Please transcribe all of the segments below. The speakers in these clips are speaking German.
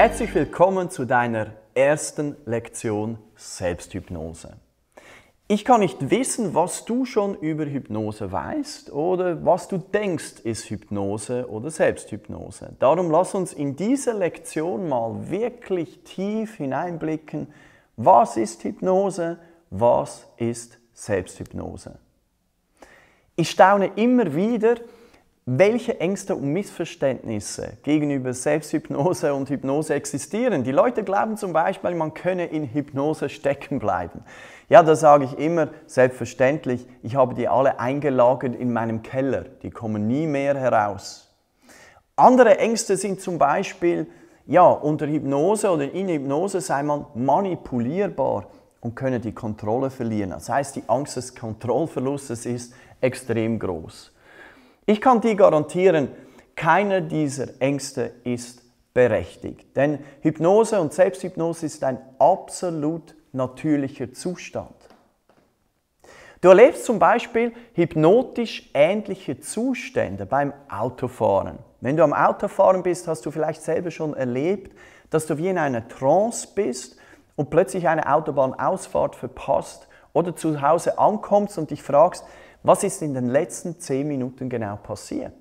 Herzlich willkommen zu deiner ersten Lektion Selbsthypnose. Ich kann nicht wissen, was du schon über Hypnose weißt oder was du denkst, ist Hypnose oder Selbsthypnose. Darum lass uns in dieser Lektion mal wirklich tief hineinblicken, was ist Hypnose, was ist Selbsthypnose. Ich staune immer wieder, welche Ängste und Missverständnisse gegenüber Selbsthypnose und Hypnose existieren. Die Leute glauben zum Beispiel, man könne in Hypnose stecken bleiben. Ja, da sage ich immer, selbstverständlich, ich habe die alle eingelagert in meinem Keller. Die kommen nie mehr heraus. Andere Ängste sind zum Beispiel, ja, unter Hypnose oder in Hypnose sei man manipulierbar und könne die Kontrolle verlieren. Das heißt, die Angst des Kontrollverlustes ist extrem groß. Ich kann dir garantieren, keiner dieser Ängste ist berechtigt. Denn Hypnose und Selbsthypnose ist ein absolut natürlicher Zustand. Du erlebst zum Beispiel hypnotisch ähnliche Zustände beim Autofahren. Wenn du am Autofahren bist, hast du vielleicht selber schon erlebt, dass du wie in einer Trance bist und plötzlich eine Autobahnausfahrt verpasst oder zu Hause ankommst und dich fragst, was ist in den letzten 10 Minuten genau passiert?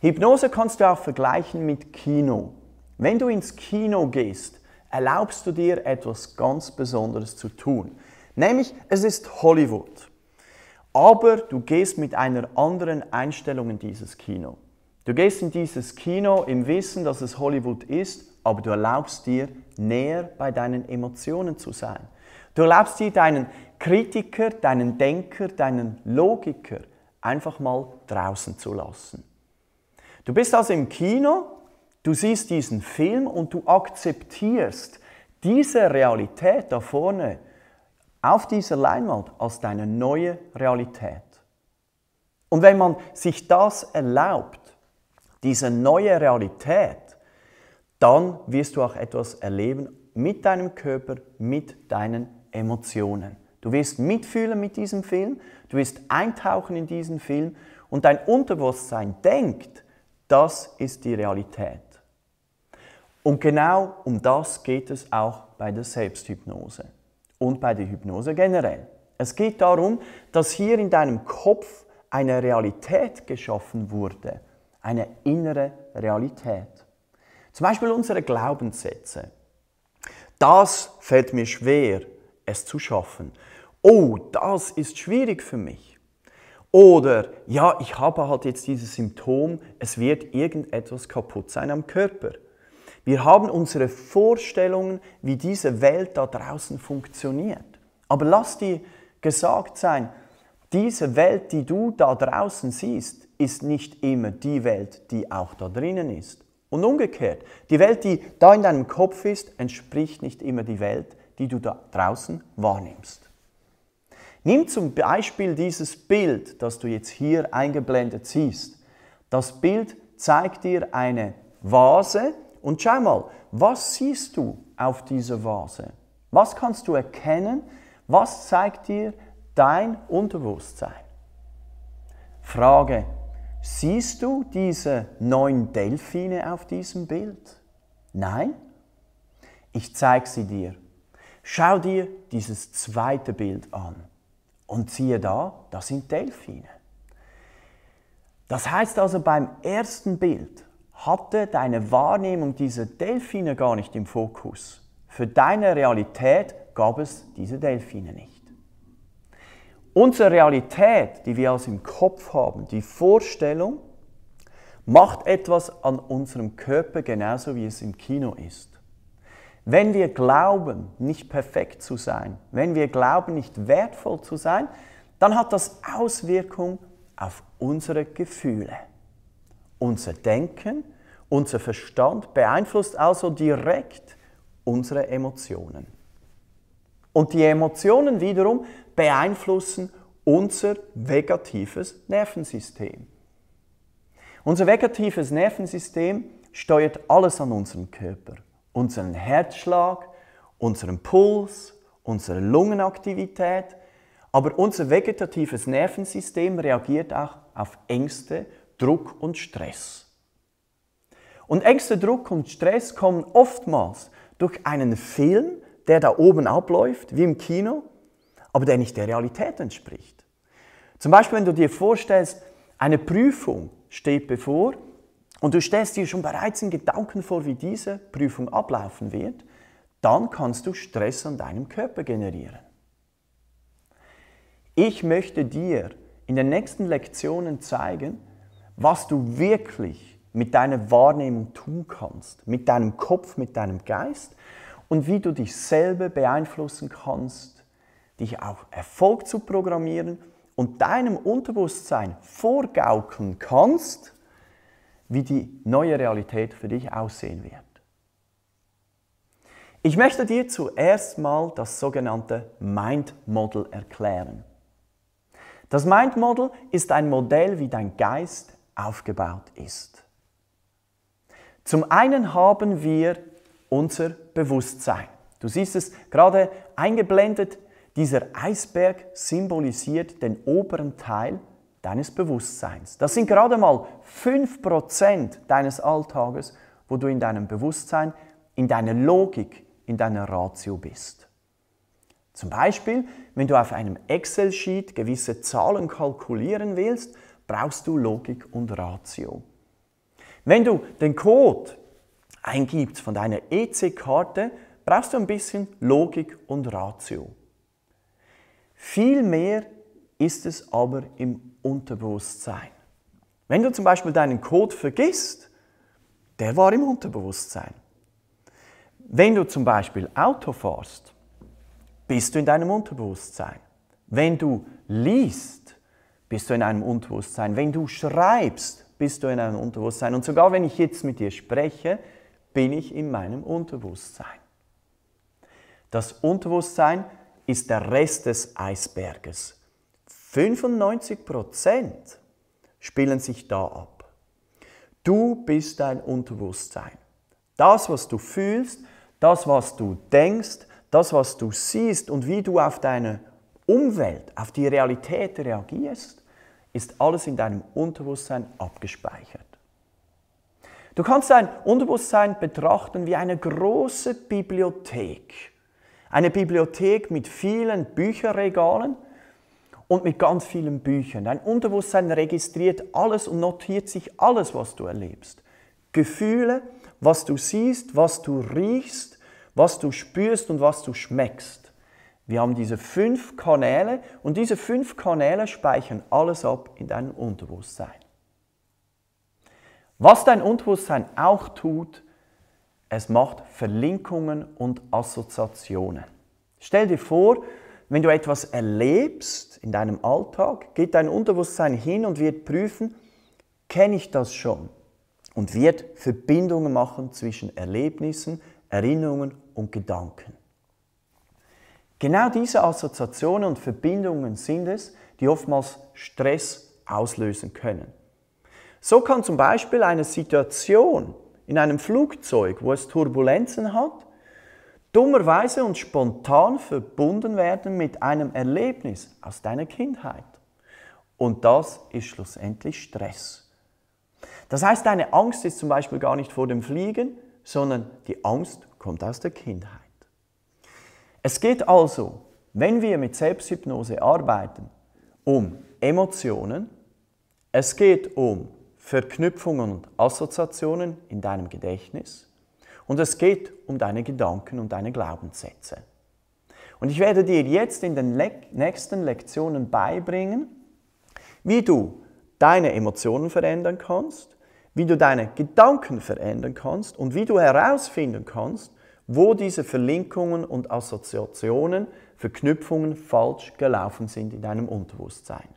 Hypnose kannst du auch vergleichen mit Kino. Wenn du ins Kino gehst, erlaubst du dir etwas ganz Besonderes zu tun. Nämlich, es ist Hollywood. Aber du gehst mit einer anderen Einstellung in dieses Kino. Du gehst in dieses Kino im Wissen, dass es Hollywood ist, aber du erlaubst dir, näher bei deinen Emotionen zu sein. Du erlaubst dir, deinen Kritiker, deinen Denker, deinen Logiker einfach mal draußen zu lassen. Du bist also im Kino, du siehst diesen Film und du akzeptierst diese Realität da vorne auf dieser Leinwand als deine neue Realität. Und wenn man sich das erlaubt, diese neue Realität, dann wirst du auch etwas erleben mit deinem Körper, mit deinen Emotionen. Du wirst mitfühlen mit diesem Film, du wirst eintauchen in diesen Film und dein Unterbewusstsein denkt, das ist die Realität. Und genau um das geht es auch bei der Selbsthypnose und bei der Hypnose generell. Es geht darum, dass hier in deinem Kopf eine Realität geschaffen wurde, eine innere Realität. Zum Beispiel unsere Glaubenssätze. Das fällt mir schwer, es zu schaffen oh, das ist schwierig für mich. Oder ja, ich habe halt jetzt dieses Symptom, es wird irgendetwas kaputt sein am Körper. Wir haben unsere Vorstellungen, wie diese Welt da draußen funktioniert. Aber lass dir gesagt sein, diese Welt, die du da draußen siehst, ist nicht immer die Welt, die auch da drinnen ist. Und umgekehrt, die Welt, die da in deinem Kopf ist, entspricht nicht immer die Welt, die du da draußen wahrnimmst. Nimm zum Beispiel dieses Bild, das du jetzt hier eingeblendet siehst. Das Bild zeigt dir eine Vase und schau mal, was siehst du auf dieser Vase? Was kannst du erkennen? Was zeigt dir dein Unterbewusstsein? Frage, siehst du diese neun Delfine auf diesem Bild? Nein? Ich zeige sie dir. Schau dir dieses zweite Bild an. Und siehe da, das sind Delfine. Das heißt also, beim ersten Bild hatte deine Wahrnehmung diese Delfine gar nicht im Fokus. Für deine Realität gab es diese Delfine nicht. Unsere Realität, die wir also im Kopf haben, die Vorstellung, macht etwas an unserem Körper genauso wie es im Kino ist. Wenn wir glauben, nicht perfekt zu sein, wenn wir glauben, nicht wertvoll zu sein, dann hat das Auswirkungen auf unsere Gefühle. Unser Denken, unser Verstand beeinflusst also direkt unsere Emotionen. Und die Emotionen wiederum beeinflussen unser vegetatives Nervensystem. Unser vegetatives Nervensystem steuert alles an unserem Körper unseren Herzschlag, unseren Puls, unsere Lungenaktivität. Aber unser vegetatives Nervensystem reagiert auch auf Ängste, Druck und Stress. Und Ängste, Druck und Stress kommen oftmals durch einen Film, der da oben abläuft, wie im Kino, aber der nicht der Realität entspricht. Zum Beispiel, wenn du dir vorstellst, eine Prüfung steht bevor und du stellst dir schon bereits in Gedanken vor, wie diese Prüfung ablaufen wird, dann kannst du Stress an deinem Körper generieren. Ich möchte dir in den nächsten Lektionen zeigen, was du wirklich mit deiner Wahrnehmung tun kannst, mit deinem Kopf, mit deinem Geist und wie du dich selber beeinflussen kannst, dich auch Erfolg zu programmieren und deinem Unterbewusstsein vorgaukeln kannst, wie die neue Realität für dich aussehen wird. Ich möchte dir zuerst mal das sogenannte Mind Model erklären. Das Mind Model ist ein Modell, wie dein Geist aufgebaut ist. Zum einen haben wir unser Bewusstsein. Du siehst es gerade eingeblendet, dieser Eisberg symbolisiert den oberen Teil deines Bewusstseins. Das sind gerade mal 5% deines Alltages, wo du in deinem Bewusstsein, in deiner Logik, in deiner Ratio bist. Zum Beispiel, wenn du auf einem Excel-Sheet gewisse Zahlen kalkulieren willst, brauchst du Logik und Ratio. Wenn du den Code eingibst von deiner EC-Karte, brauchst du ein bisschen Logik und Ratio. Viel mehr ist es aber im Unterbewusstsein. Wenn du zum Beispiel deinen Code vergisst, der war im Unterbewusstsein. Wenn du zum Beispiel Auto fährst, bist du in deinem Unterbewusstsein. Wenn du liest, bist du in einem Unterbewusstsein. Wenn du schreibst, bist du in einem Unterbewusstsein. Und sogar wenn ich jetzt mit dir spreche, bin ich in meinem Unterbewusstsein. Das Unterbewusstsein ist der Rest des Eisberges. 95 Prozent spielen sich da ab. Du bist dein Unterbewusstsein. Das, was du fühlst, das, was du denkst, das, was du siehst und wie du auf deine Umwelt, auf die Realität reagierst, ist alles in deinem Unterbewusstsein abgespeichert. Du kannst dein Unterbewusstsein betrachten wie eine große Bibliothek. Eine Bibliothek mit vielen Bücherregalen, und mit ganz vielen Büchern. Dein Unterbewusstsein registriert alles und notiert sich alles, was du erlebst. Gefühle, was du siehst, was du riechst, was du spürst und was du schmeckst. Wir haben diese fünf Kanäle und diese fünf Kanäle speichern alles ab in deinem Unterbewusstsein. Was dein Unterbewusstsein auch tut, es macht Verlinkungen und Assoziationen. Stell dir vor, wenn du etwas erlebst in deinem Alltag, geht dein Unterbewusstsein hin und wird prüfen, kenne ich das schon? Und wird Verbindungen machen zwischen Erlebnissen, Erinnerungen und Gedanken. Genau diese Assoziationen und Verbindungen sind es, die oftmals Stress auslösen können. So kann zum Beispiel eine Situation in einem Flugzeug, wo es Turbulenzen hat, dummerweise und spontan verbunden werden mit einem Erlebnis aus deiner Kindheit. Und das ist schlussendlich Stress. Das heißt, deine Angst ist zum Beispiel gar nicht vor dem Fliegen, sondern die Angst kommt aus der Kindheit. Es geht also, wenn wir mit Selbsthypnose arbeiten, um Emotionen, es geht um Verknüpfungen und Assoziationen in deinem Gedächtnis, und es geht um deine Gedanken und deine Glaubenssätze. Und ich werde dir jetzt in den Le nächsten Lektionen beibringen, wie du deine Emotionen verändern kannst, wie du deine Gedanken verändern kannst und wie du herausfinden kannst, wo diese Verlinkungen und Assoziationen, Verknüpfungen falsch gelaufen sind in deinem Unterbewusstsein.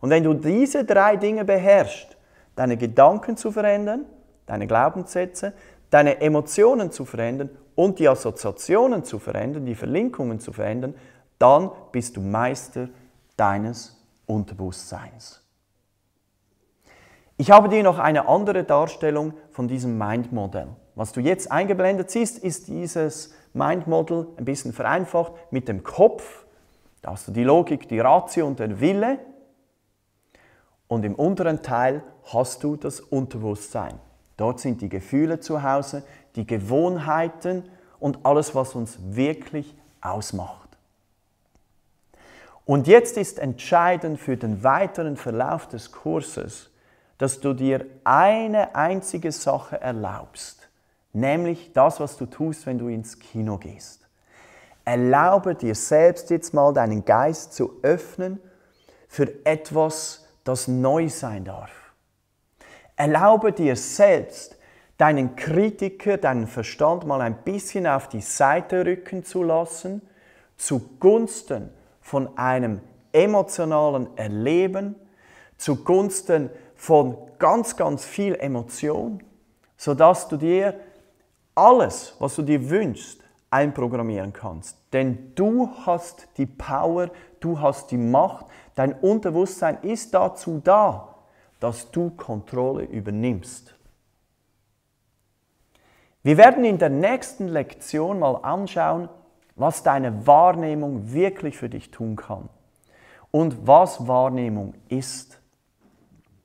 Und wenn du diese drei Dinge beherrschst, deine Gedanken zu verändern, deine Glaubenssätze, deine Emotionen zu verändern und die Assoziationen zu verändern, die Verlinkungen zu verändern, dann bist du Meister deines Unterbewusstseins. Ich habe dir noch eine andere Darstellung von diesem Mind-Modell. Was du jetzt eingeblendet siehst, ist dieses Mind-Modell ein bisschen vereinfacht mit dem Kopf. Da hast du die Logik, die Ratio und den Wille. Und im unteren Teil hast du das Unterbewusstsein. Dort sind die Gefühle zu Hause, die Gewohnheiten und alles, was uns wirklich ausmacht. Und jetzt ist entscheidend für den weiteren Verlauf des Kurses, dass du dir eine einzige Sache erlaubst, nämlich das, was du tust, wenn du ins Kino gehst. Erlaube dir selbst jetzt mal deinen Geist zu öffnen für etwas, das neu sein darf. Erlaube dir selbst, deinen Kritiker, deinen Verstand mal ein bisschen auf die Seite rücken zu lassen, zugunsten von einem emotionalen Erleben, zugunsten von ganz, ganz viel Emotion, sodass du dir alles, was du dir wünschst, einprogrammieren kannst. Denn du hast die Power, du hast die Macht, dein Unterbewusstsein ist dazu da, dass du Kontrolle übernimmst. Wir werden in der nächsten Lektion mal anschauen, was deine Wahrnehmung wirklich für dich tun kann und was Wahrnehmung ist.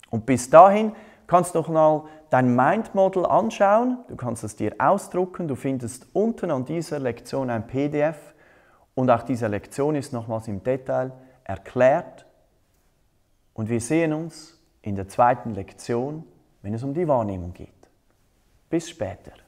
Und bis dahin kannst du noch mal dein Mindmodel anschauen, du kannst es dir ausdrucken, du findest unten an dieser Lektion ein PDF und auch diese Lektion ist nochmals im Detail erklärt. Und wir sehen uns in der zweiten Lektion, wenn es um die Wahrnehmung geht. Bis später.